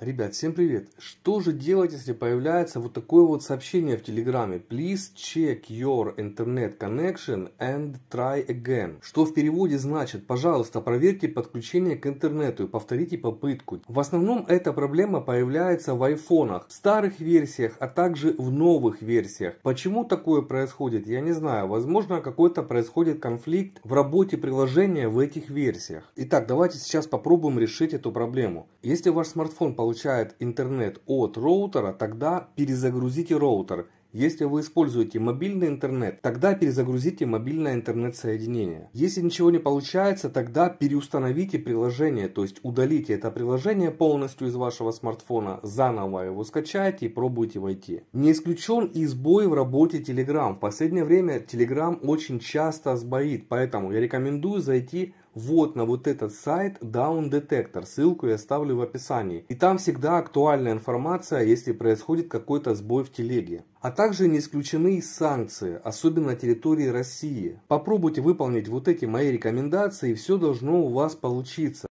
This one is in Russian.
Ребят, всем привет! Что же делать, если появляется вот такое вот сообщение в Телеграме? Please check your internet connection and try again. Что в переводе значит? Пожалуйста, проверьте подключение к интернету и повторите попытку. В основном эта проблема появляется в айфонах, в старых версиях, а также в новых версиях. Почему такое происходит, я не знаю. Возможно, какой-то происходит конфликт в работе приложения в этих версиях. Итак, давайте сейчас попробуем решить эту проблему. Если ваш смартфон получил получает интернет от роутера, тогда перезагрузите роутер. Если вы используете мобильный интернет, тогда перезагрузите мобильное интернет-соединение. Если ничего не получается, тогда переустановите приложение, то есть удалите это приложение полностью из вашего смартфона, заново его скачайте и пробуйте войти. Не исключен и сбой в работе Telegram. В последнее время Telegram очень часто сбоит, поэтому я рекомендую зайти вот на вот этот сайт Down Detector, ссылку я оставлю в описании. И там всегда актуальная информация, если происходит какой-то сбой в телеге. А также не исключены и санкции, особенно на территории России. Попробуйте выполнить вот эти мои рекомендации, и все должно у вас получиться.